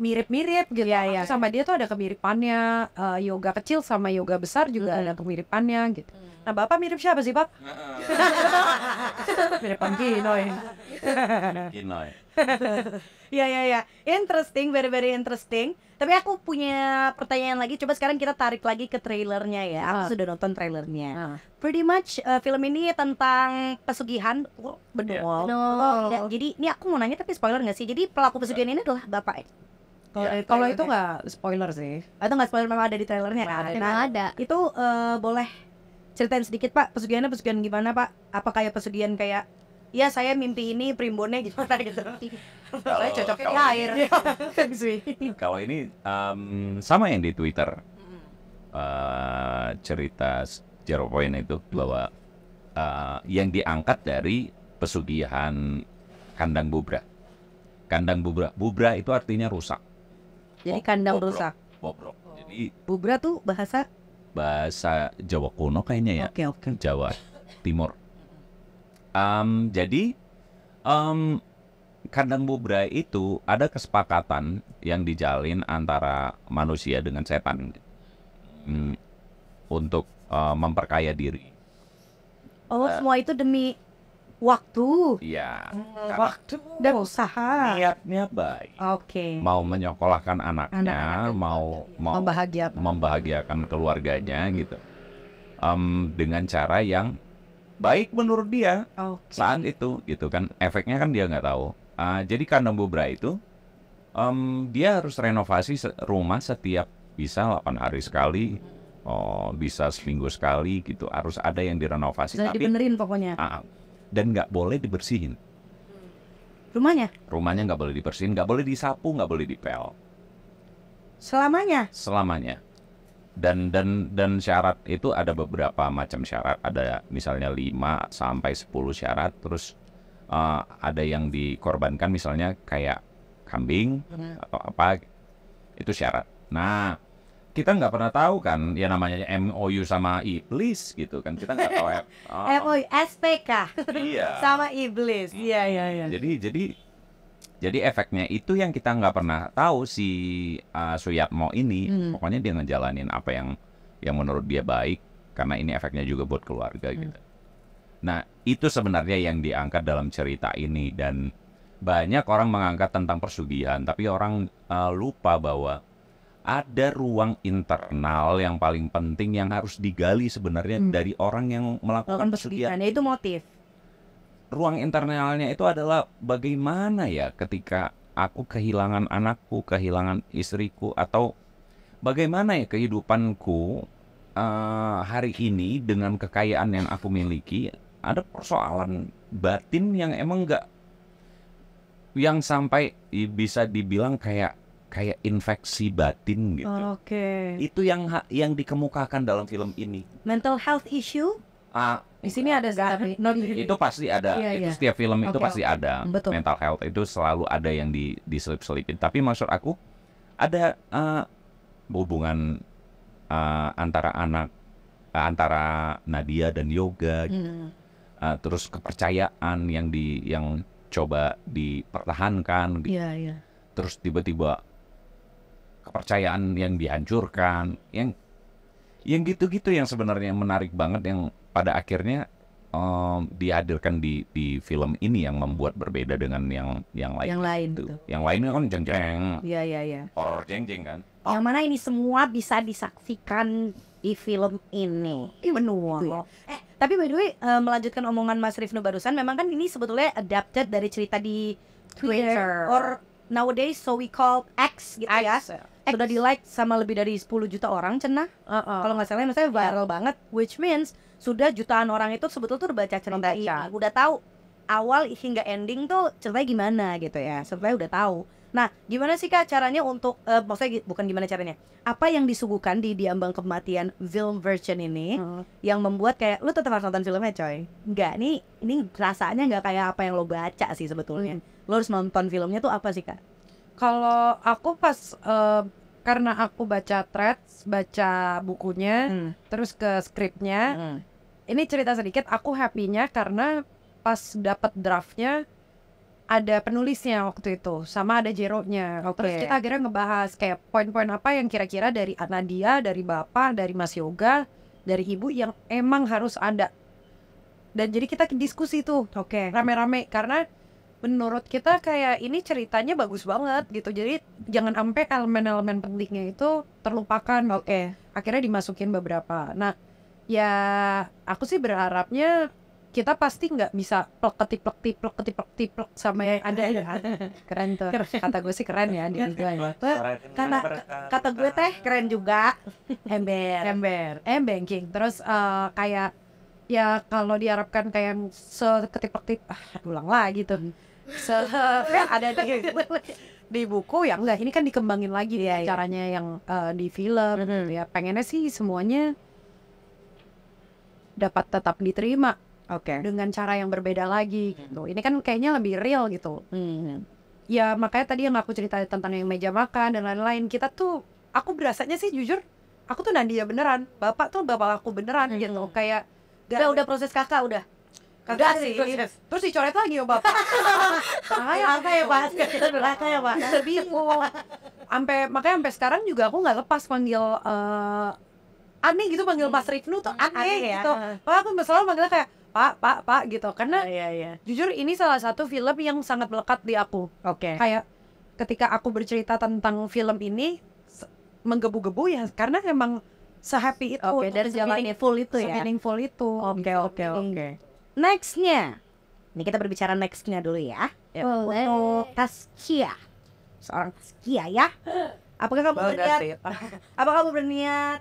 mirip-mirip gitu. Yeah, yeah. sama dia tuh ada kemiripannya. Uh, yoga kecil sama yoga besar juga hmm. ada kemiripannya gitu. Mm. Nah, Bapak mirip siapa sih, Pak? mirip Pak Ginoy. Ya, ya, ya. Interesting, very, very interesting. Tapi aku punya pertanyaan lagi. Coba sekarang kita tarik lagi ke trailernya ya. Aku uh. sudah nonton trailernya. Uh. Pretty much uh, film ini tentang pesugihan. Oh, benol. Yeah. no. Oh, ya, jadi ini aku mau nanya tapi spoiler nggak sih? Jadi pelaku pesugihan ini adalah bapak ya? Kalau ya, itu nggak spoiler sih. Atau nggak spoiler memang ada di trailernya kan? Ya? Memang nah, ada. Itu uh, boleh ceritain sedikit Pak, pesugihannya pesugihan gimana Pak? Apa kayak pesugihan kayak Iya saya mimpi ini primbonnya gimana gitu. Iya. Saya cocoknya di air. kalau ini um, sama yang di Twitter uh, cerita Zero Point itu bahwa uh, yang diangkat dari pesugihan kandang bubra. Kandang bubra, bubra itu artinya rusak. Jadi kandang rusak. Bobrok. Jadi bubra tuh bahasa bahasa Jawa kuno kayaknya ya. Oke, okay, oke. Okay. Jawa Timur. Um, jadi um, kandang bubra itu ada kesepakatan yang dijalin antara manusia dengan setan um, untuk um, memperkaya diri. Oh, uh, semua itu demi waktu. Iya. Hmm, waktu dan usaha. Niatnya baik. Oke. Okay. Mau menyekolahkan anaknya, Anak -anak mau mau membahagiakan. membahagiakan keluarganya gitu. Um, dengan cara yang baik menurut dia okay. saat itu gitu kan. Efeknya kan dia nggak tahu. Uh, jadi kandang bubra itu um, dia harus renovasi rumah setiap bisa 8 hari sekali. Oh, bisa seminggu sekali gitu. Harus ada yang direnovasi. Bisa tapi dibenerin pokoknya. Uh, dan nggak boleh dibersihin. Rumahnya? Rumahnya nggak boleh dibersihin, nggak boleh disapu, nggak boleh dipel. Selamanya? Selamanya. Dan dan dan syarat itu ada beberapa macam syarat. Ada misalnya 5 sampai 10 syarat. Terus uh, ada yang dikorbankan misalnya kayak kambing hmm. atau apa. Itu syarat. Nah, kita nggak pernah tahu kan ya namanya MOU sama iblis gitu kan kita nggak tahu oh. MOU SPK iya. sama iblis iya iya iya jadi jadi jadi efeknya itu yang kita nggak pernah tahu si uh, Suyatmo ini hmm. pokoknya dia ngejalanin apa yang yang menurut dia baik karena ini efeknya juga buat keluarga hmm. gitu nah itu sebenarnya yang diangkat dalam cerita ini dan banyak orang mengangkat tentang persugihan tapi orang uh, lupa bahwa ada ruang internal yang paling penting yang harus digali sebenarnya hmm. dari orang yang melakukan pesugihan itu motif ruang internalnya itu adalah bagaimana ya ketika aku kehilangan anakku kehilangan istriku atau bagaimana ya kehidupanku uh, hari ini dengan kekayaan yang aku miliki ada persoalan batin yang emang nggak yang sampai bisa dibilang kayak kayak infeksi batin gitu. Oh, Oke. Okay. Itu yang yang dikemukakan dalam film ini. Mental health issue? Ah, di sini ada gak, tapi not itu pasti ada. Yeah, itu yeah. setiap film okay, itu pasti okay. ada. Betul. Mental health itu selalu ada yang di diselip-selipin. Tapi maksud aku ada uh, hubungan uh, antara anak uh, antara Nadia dan Yoga. Mm. Uh, terus kepercayaan yang di yang coba dipertahankan. Iya, yeah, iya. Yeah. Terus tiba-tiba kepercayaan yang dihancurkan, yang yang gitu-gitu yang sebenarnya menarik banget yang pada akhirnya um, dihadirkan di di film ini yang membuat berbeda dengan yang yang lain. Yang lain tuh. Gitu. Yang lainnya kan jeng jeng. Iya iya iya. Horror jeng jeng kan. Oh. Yang mana ini semua bisa disaksikan di film ini. menua iya, gitu ya. iya. Eh tapi by the way melanjutkan omongan Mas Rifnu barusan, memang kan ini sebetulnya adapted dari cerita di Twitter, Twitter. or nowadays so we call X gitu ya. X, ya. X. Sudah di like sama lebih dari 10 juta orang cenah. Uh -uh. Kalau nggak salah misalnya iya. viral yeah. banget which means sudah jutaan orang itu sebetulnya tuh baca cerita baca. ini, udah tahu awal hingga ending tuh ceritanya gimana gitu ya. Sebetulnya udah tahu. Nah, gimana sih Kak caranya untuk uh, maksudnya bukan gimana caranya? Apa yang disuguhkan di Diambang Kematian film version ini hmm. yang membuat kayak lu tetap harus nonton filmnya, coy. Enggak, nih ini rasanya nggak kayak apa yang lo baca sih sebetulnya. Hmm. Lo harus nonton filmnya tuh apa sih, Kak? Kalau aku pas uh, karena aku baca threads, baca bukunya, hmm. terus ke skripnya. Hmm. Ini cerita sedikit, aku happynya karena pas dapat draftnya ada penulisnya waktu itu sama ada Jeronya okay. terus kita akhirnya ngebahas kayak poin-poin apa yang kira-kira dari Anadia dari Bapak dari Mas Yoga dari Ibu yang emang harus ada dan jadi kita diskusi tuh oke okay. rame-rame karena menurut kita kayak ini ceritanya bagus banget gitu jadi jangan sampai elemen-elemen pentingnya itu terlupakan oke okay. akhirnya dimasukin beberapa nah ya aku sih berharapnya kita pasti nggak bisa plek ketik plek tip plek ketik plek tip plek sama yang ada ya kan? keren tuh kata gue sih keren ya di gue iya. karena kata gue teh keren juga ember ember em banking terus uh, kayak ya kalau diharapkan kayak seketik plek tip ah ulang lagi gitu se ada di di buku ya enggak ini kan dikembangin lagi ya, ya. caranya yang uh, di film mm -hmm. gitu ya pengennya sih semuanya dapat tetap diterima okay. dengan cara yang berbeda lagi hmm. gitu ini kan kayaknya lebih real gitu hmm. ya makanya tadi yang aku cerita tentang yang meja makan dan lain-lain kita tuh aku berasanya sih jujur aku tuh Nadia beneran bapak tuh bapak aku beneran hmm. gitu kayak udah udah proses kakak udah udah sih. Proses. Terus dicoret lagi ya bapak. makanya gitu. apa ya pak. Angka ya pak. Nah, bingung. Ampe, makanya sampai sekarang juga aku nggak lepas panggil uh, eh, aneh gitu panggil hmm. Mas Rifnu tuh aneh, aneh ya? gitu. Makanya eh. aku selalu panggilnya kayak pak pak pak gitu karena oh, iya, iya. jujur ini salah satu film yang sangat melekat di aku oke okay. kayak ketika aku bercerita tentang film ini menggebu-gebu ya karena emang sehappy itu okay, dan meaningful itu ya meaningful itu oke gitu. oke oke nextnya ini kita berbicara nextnya dulu ya yep. boleh Taskia seorang Taskia ya apakah kamu berniat apakah kamu berniat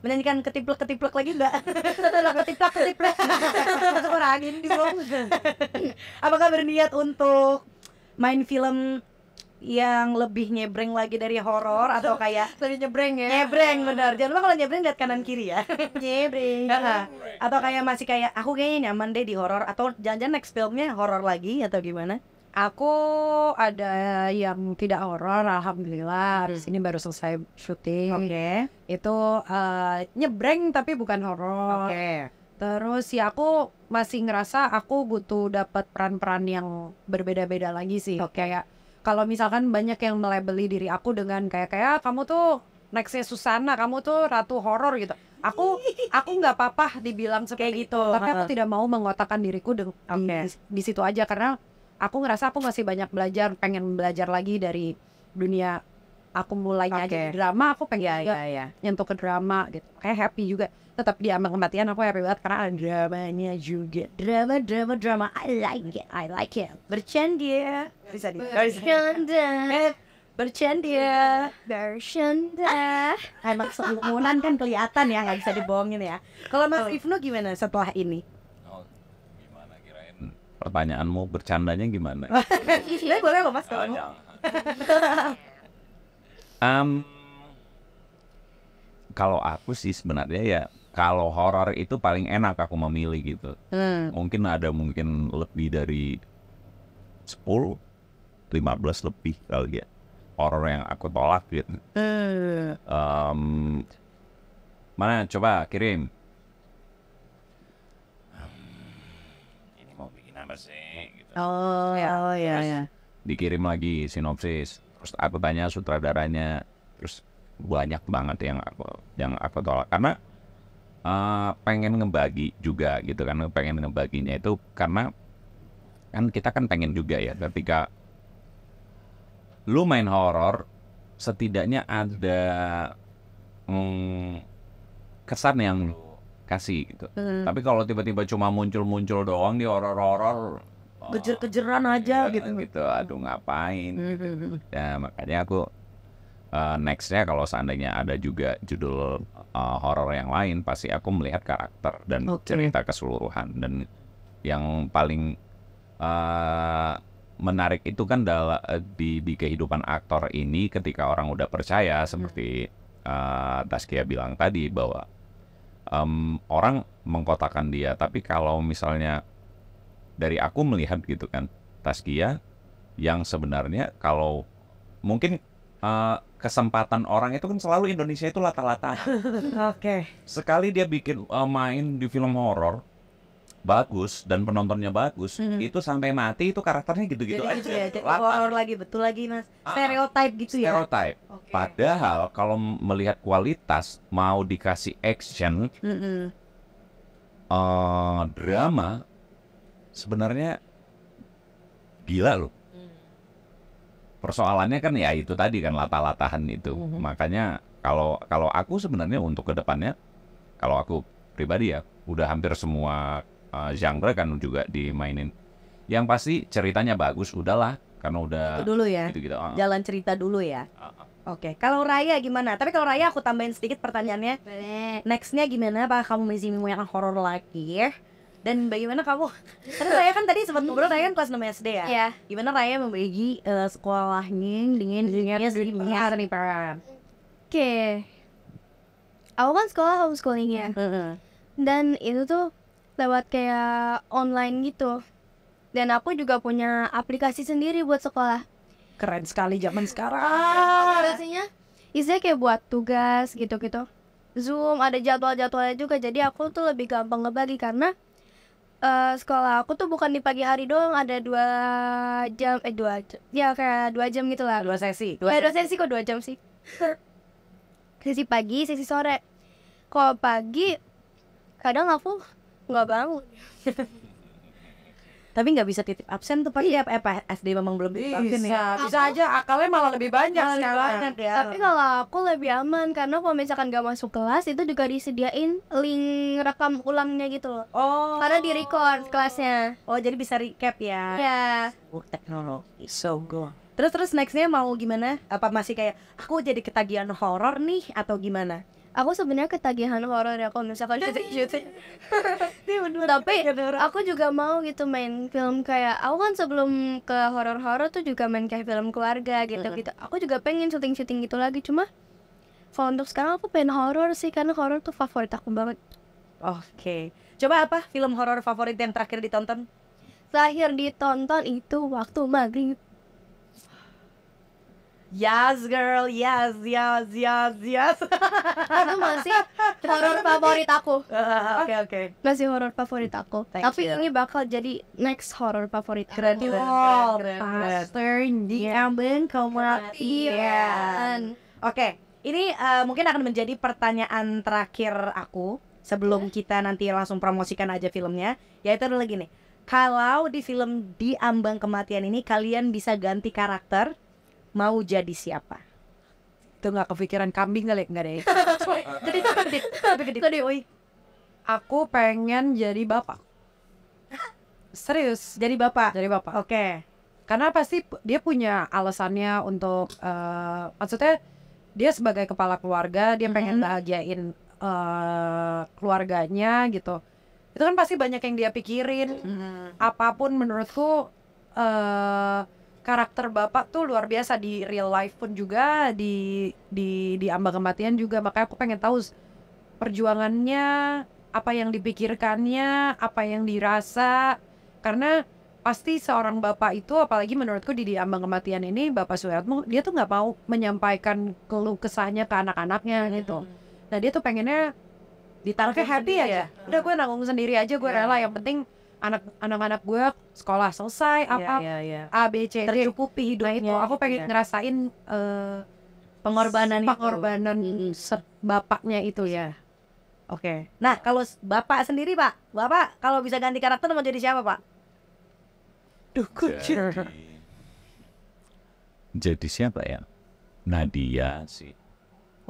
menyanyikan ketiplek-ketiplek lagi enggak? ketiplek-ketiplek masuk angin di Apakah berniat untuk main film yang lebih nyebreng lagi dari horor atau kayak lebih nyebreng ya nyebreng benar jangan lupa kalau nyebreng lihat kanan kiri ya nyebreng atau kayak masih kayak aku kayaknya nyaman deh di horor atau jangan-jangan next filmnya horor lagi atau gimana Aku ada yang tidak horor, alhamdulillah. Hmm. Ini baru selesai syuting. Oke. Okay. Itu uh, nyebreng tapi bukan horor. Oke. Okay. Terus ya aku masih ngerasa aku butuh dapat peran-peran yang berbeda-beda lagi sih. Okay. ya. kalau misalkan banyak yang melebeli diri aku dengan kayak kayak kamu tuh nextnya Susana, kamu tuh ratu horor gitu aku aku nggak apa-apa dibilang seperti kayak gitu tapi aku tidak mau mengotakkan diriku dengan okay. di, di situ aja karena aku ngerasa aku masih banyak belajar pengen belajar lagi dari dunia aku mulainya okay. aja drama aku pengen yeah, juga yeah, yeah. nyentuh ke drama gitu kayak happy juga tetap di ambang kematian aku happy banget karena ada dramanya juga drama drama drama I like it I like it bercanda bisa di bercanda bercanda eh. bercanda emang seumuran kan kelihatan ya nggak bisa dibohongin ya kalau Mas oh. Ifnu gimana setelah ini pertanyaanmu bercandanya gimana? Iya boleh kok mas kalau mau. um, kalau aku sih sebenarnya ya kalau horor itu paling enak aku memilih gitu. Hmm. Mungkin ada mungkin lebih dari 10 15 lebih kali ya horor yang aku tolak gitu. Hmm. Um, mana coba kirim apa sih gitu. Oh ya, oh ya ya. Dikirim lagi sinopsis. Terus aku tanya sutradaranya. Terus banyak banget yang aku yang aku tolak karena uh, pengen ngebagi juga gitu kan pengen ngebaginya itu karena kan kita kan pengen juga ya ketika lu main horor setidaknya ada hmm, kesan yang lu kasih gitu. Hmm. Tapi kalau tiba-tiba cuma muncul-muncul doang di horor-horor kejer-kejeran aja eh, gitu. Gitu, aduh ngapain. Hmm, hmm, hmm. Ya makanya aku uh, nextnya kalau seandainya ada juga judul uh, horor yang lain pasti aku melihat karakter dan okay. cerita keseluruhan dan yang paling uh, menarik itu kan dalam di di kehidupan aktor ini ketika orang udah percaya seperti uh, Taskia bilang tadi bahwa um, orang mengkotakan dia. Tapi kalau misalnya dari aku melihat gitu kan, Taskia yang sebenarnya kalau mungkin uh, kesempatan orang itu kan selalu Indonesia itu lata-lata. Oke. Okay. Sekali dia bikin uh, main di film horor, bagus dan penontonnya bagus hmm. itu sampai mati itu karakternya gitu-gitu aja. Gitu ya, horror lagi betul lagi mas. Ah, ah. Stereotype gitu ya. Stereotype. Okay. Padahal kalau melihat kualitas mau dikasih action, mm -hmm. Uh, drama sebenarnya gila loh. Mm. Persoalannya kan ya itu tadi kan lata-latahan itu. Mm -hmm. Makanya kalau kalau aku sebenarnya untuk kedepannya kalau aku pribadi ya udah hampir semua uh, genre kan juga dimainin. Yang pasti ceritanya bagus udahlah karena udah dulu ya. Gitu -gitu. Jalan cerita dulu ya. Ah, ah. Oke, okay. kalau Raya gimana? Tapi kalau Raya aku tambahin sedikit pertanyaannya. Nextnya gimana? Apa kamu masih yang horor lagi? Dan bagaimana kamu? Karena Raya kan tadi sempat ngobrol Raya kan kelas 6 SD ya. Iya. Gimana Raya membagi uh, sekolahnya dengan dunia iya, sendiri? Iya. nih para. Oke. Aku kan sekolah homeschooling ya. Dan itu tuh lewat kayak online gitu. Dan aku juga punya aplikasi sendiri buat sekolah. Keren sekali zaman sekarang. Aplikasinya isinya kayak buat tugas gitu-gitu. Zoom ada jadwal-jadwalnya juga. Jadi aku tuh lebih gampang ngebagi karena uh, sekolah aku tuh bukan di pagi hari doang ada dua jam eh dua ya kayak dua jam gitulah. dua sesi dua, eh, dua sesi kok dua jam sih sesi pagi sesi sore kalau pagi kadang aku nggak bangun tapi nggak bisa titip absen tuh pakai iya. apa eh, apa SD memang belum bisa absen ya bisa aja akalnya malah lebih banyak malah sekarang banyak ya. tapi kalau aku lebih aman karena kalau misalkan nggak masuk kelas itu juga disediain link rekam ulangnya gitu loh oh karena di record kelasnya oh jadi bisa recap ya ya oh, teknologi so good terus terus nextnya mau gimana apa masih kayak aku jadi ketagihan horor nih atau gimana aku sebenarnya ketagihan horor ya kalau misalkan syuting-syuting tapi aku juga mau gitu main film kayak aku kan sebelum ke horor-horor tuh juga main kayak film keluarga gitu gitu aku juga pengen syuting-syuting gitu lagi cuma kalau untuk sekarang aku pengen horor sih karena horor tuh favorit aku banget oke okay. coba apa film horor favorit yang terakhir ditonton terakhir ditonton itu waktu maghrib Yes girl, yes, yes, yes, yes. itu masih horor favorit aku. Oke uh, oke. Okay, okay. Masih horor favorit aku. Thank Tapi you. ini bakal jadi next horor favorit. Keren aku. keren. Oh, keren, keren. diambil kematian. Oke, okay. ini uh, mungkin akan menjadi pertanyaan terakhir aku sebelum iya. kita nanti langsung promosikan aja filmnya. Yaitu lagi nih, Kalau di film Di Ambang Kematian ini kalian bisa ganti karakter mau jadi siapa? Itu nggak kepikiran kambing kali, nggak deh. Jadi itu gede, gede, gede, Aku pengen jadi bapak. Serius? Jadi bapak? Jadi bapak. Oke. Okay. Karena pasti dia punya alasannya untuk, uh, maksudnya dia sebagai kepala keluarga dia pengen mm -hmm. bahagiain uh, keluarganya gitu. Itu kan pasti banyak yang dia pikirin. Mm -hmm. Apapun menurutku. Uh, karakter bapak tuh luar biasa di real life pun juga di di di ambang kematian juga makanya aku pengen tahu perjuangannya apa yang dipikirkannya apa yang dirasa karena pasti seorang bapak itu apalagi menurutku di, di ambang kematian ini bapak Suyatmo dia tuh nggak mau menyampaikan keluh kesahnya ke anak-anaknya hmm. gitu nah dia tuh pengennya ditaruh ke happy aja ya. udah gue nanggung sendiri aja gue yeah. rela yang penting anak anak-anak gue sekolah selesai iya, apa yeah, yeah, A B C D tercukupi hidupnya. Nah itu aku gitu pengen yeah. ngerasain uh, pengorbanan pengorbanan bapaknya itu ya. Oke. Okay. Nah, nah kalau bapak sendiri pak, bapak kalau bisa ganti karakter mau jadi siapa pak? Duh jadi, jadi siapa ya? Nadia sih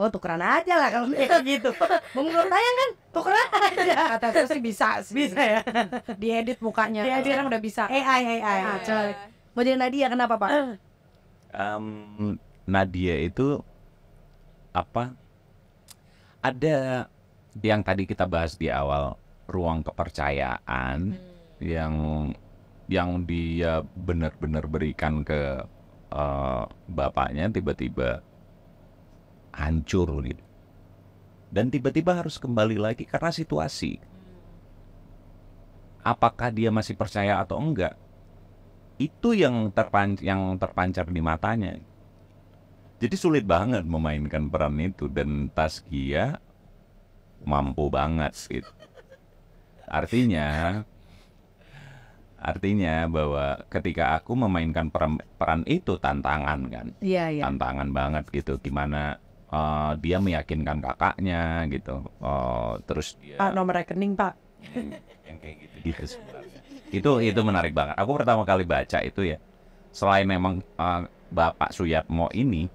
oh tukeran aja lah kalau iya, gitu menurut saya kan tukeran aja kata saya sih bisa sih. bisa ya diedit mukanya dia bilang udah bisa eh, AI eh, AI, AI. Nah, coba. mau jadi Nadia kenapa pak um, Nadia itu apa ada yang tadi kita bahas di awal ruang kepercayaan hmm. yang yang dia benar-benar berikan ke uh, bapaknya tiba-tiba hancur gitu. Dan tiba-tiba harus kembali lagi karena situasi. Apakah dia masih percaya atau enggak? Itu yang terpan yang terpancar di matanya. Jadi sulit banget memainkan peran itu dan Taskia mampu banget gitu. Artinya artinya bahwa ketika aku memainkan peran, peran itu tantangan kan. Iya, iya. Tantangan banget gitu gimana uh, dia meyakinkan kakaknya gitu uh, terus dia pak ah, nomor rekening pak yang kayak gitu gitu sebenarnya itu itu menarik banget aku pertama kali baca itu ya selain memang uh, bapak Suyatmo ini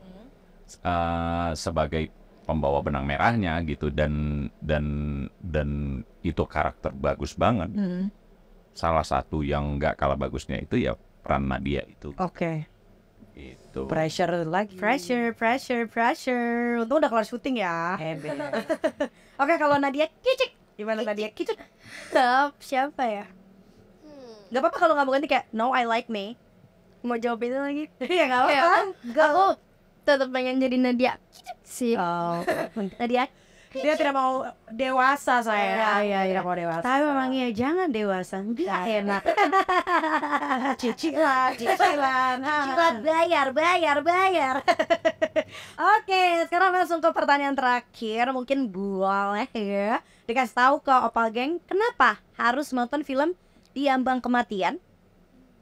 uh, sebagai pembawa benang merahnya gitu dan dan dan itu karakter bagus banget. Hmm. Salah satu yang nggak kalah bagusnya itu ya peran Nadia itu. Oke. Okay. Gitu. Pressure lagi. Pressure, pressure, pressure. Untung udah kelar syuting ya. Hebat. Oke, kalau Nadia kicik. Gimana kicik. Nadia kicik? Stop, siapa ya? Hmm. Gak apa-apa kalau nggak mau ganti kayak no I like me. Mau jawab itu lagi? Iya nggak apa-apa. Aku tetap pengen jadi Nadia kicik sih. Oh. Nadia dia tidak mau dewasa saya. Iya, iya tidak iya. mau dewasa. Tapi memang ya jangan dewasa. Enggak enak. cicilan, cicilan. Cicilan bayar, bayar, bayar. Oke, sekarang langsung ke pertanyaan terakhir. Mungkin boleh ya dikasih tahu ke Opal Geng kenapa harus nonton film Diambang Kematian?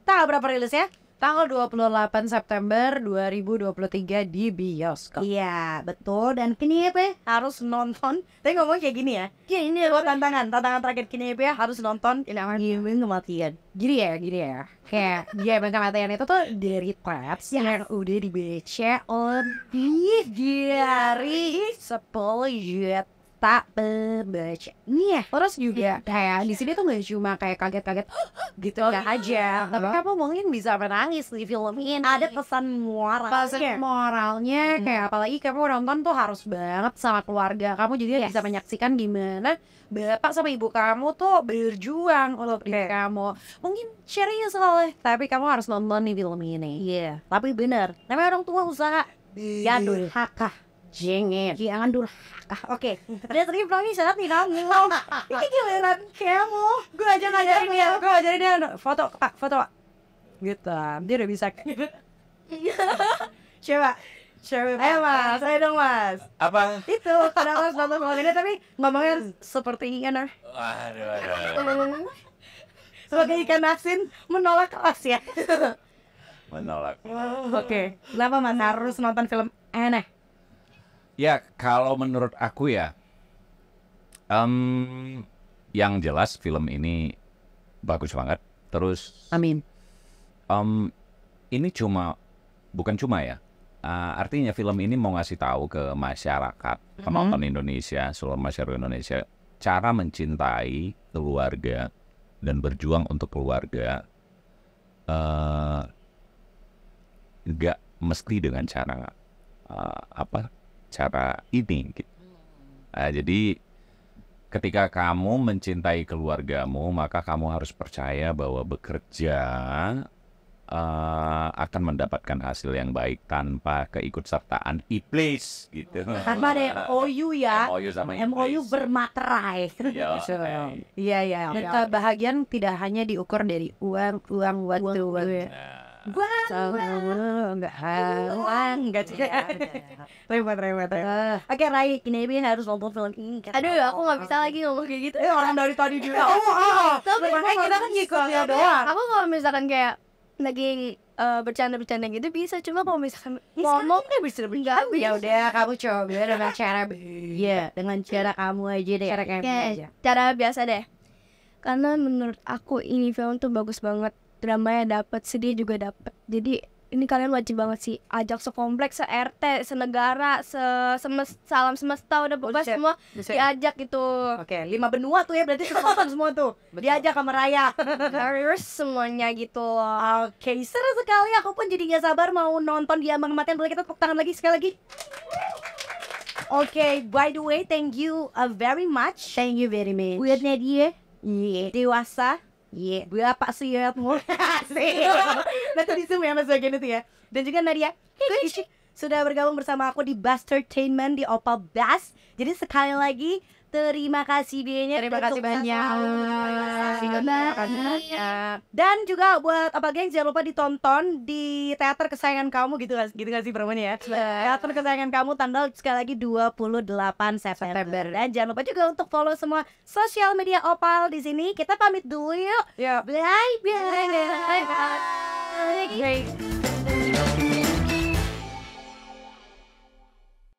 Tahu berapa ya? tanggal 28 September 2023 di bioskop. Iya, betul. Dan kini ya harus nonton. Tapi ngomong kayak gini ya. Kini iya, ini buat tantangan. Tantangan terakhir kini ya harus nonton Gaming Kematian. Gini ya, gini ya. Kayak dia Gaming Kematian itu tuh dari Traps yes. yang udah dibaca lebih dari 10 juta mata Nih Iya. Terus juga kayak di sini tuh nggak cuma kayak kaget-kaget gitu gak oh, kan aja. Iya. Tapi kamu mungkin bisa menangis di film ini. Ada pesan moral. Pesan iya. moralnya kayak apalagi kamu nonton tuh harus banget sama keluarga kamu jadi yes. bisa menyaksikan gimana bapak sama ibu kamu tuh berjuang untuk diri iya. kamu. Mungkin cerinya soalnya, tapi kamu harus nonton nih film ini. Iya. Yeah. Tapi bener, namanya orang tua usaha. Jadul hakah jengit iya, jangan dulu ah, oke okay. dia tadi pernah nih kamu ini giliran kamu gue aja ngajarin dia gue ajarin dia foto pak foto pak gitu dia udah bisa coba Coba Ayo mas, ayo dong mas Apa? Itu, kadang harus nonton ini tapi ngomongnya seperti wah Waduh, waduh Sebagai ikan asin, menolak kelas ya Menolak Oke, okay. kenapa mas harus nonton film aneh? Ya kalau menurut aku ya, um, yang jelas film ini bagus banget. Terus, Amin. Um, ini cuma bukan cuma ya. Uh, artinya film ini mau ngasih tahu ke masyarakat penonton mm -hmm. Indonesia, seluruh masyarakat Indonesia, cara mencintai keluarga dan berjuang untuk keluarga uh, eh, gak mesti dengan cara uh, apa cara ini. Gitu. Hmm. Nah, jadi ketika kamu mencintai keluargamu, maka kamu harus percaya bahwa bekerja uh, akan mendapatkan hasil yang baik tanpa keikutsertaan iblis gitu. Tanpa ada MOU ya. MOU sama iblis. MOU bermaterai. Iya, iya. Kebahagiaan eh, tidak hanya diukur dari uang, uang, waktu, uang Ya gua halang repot repot oke Rai ini harus nonton film ini gitu. aduh aku nggak bisa lagi ngomong kayak gitu eh orang dari tadi juga oh ah, ah. tapi kita kan gitu, ngikutnya doang aku kalau misalkan kayak lagi eh, bercanda-bercanda gitu bisa cuma kalau misalkan ngomong ya, nggak bisa bercanda ya udah kamu coba dengan cara iya dengan cara kamu aja deh cara kamu aja cara biasa deh karena menurut aku ini film tuh bagus banget dramanya dapat sedih juga dapat jadi ini kalian wajib banget sih ajak sekompleks se RT senegara se semes salam semesta udah bebas oh, semua diajak gitu oke okay, lima benua tuh ya berarti kesempatan semua tuh Betul. diajak sama raya harus semuanya gitu oke okay, seru sekali aku pun jadi gak sabar mau nonton dia ambang kematian boleh kita tepuk tangan lagi sekali lagi Oke, okay, by the way, thank you uh, very much. Thank you very much. Buat Nadia, yeah. dewasa, Iya, yeah. bapak siatmu. Netizen ya mas bagian itu ya. Dan juga Nadia Kuish sudah bergabung bersama aku di Entertainment di Opal Bass. Jadi sekali lagi Terima kasih banyak. Terima kasih banyak. Terima kasih banyak. Dan juga buat apa geng jangan lupa ditonton di teater kesayangan kamu gitu gitu gak sih promonya ya? Teater kesayangan kamu tanggal sekali lagi 28 September. September. Dan jangan lupa juga untuk follow semua sosial media Opal di sini. Kita pamit dulu yuk. bye Bye bye. Bye bye. bye. bye. bye.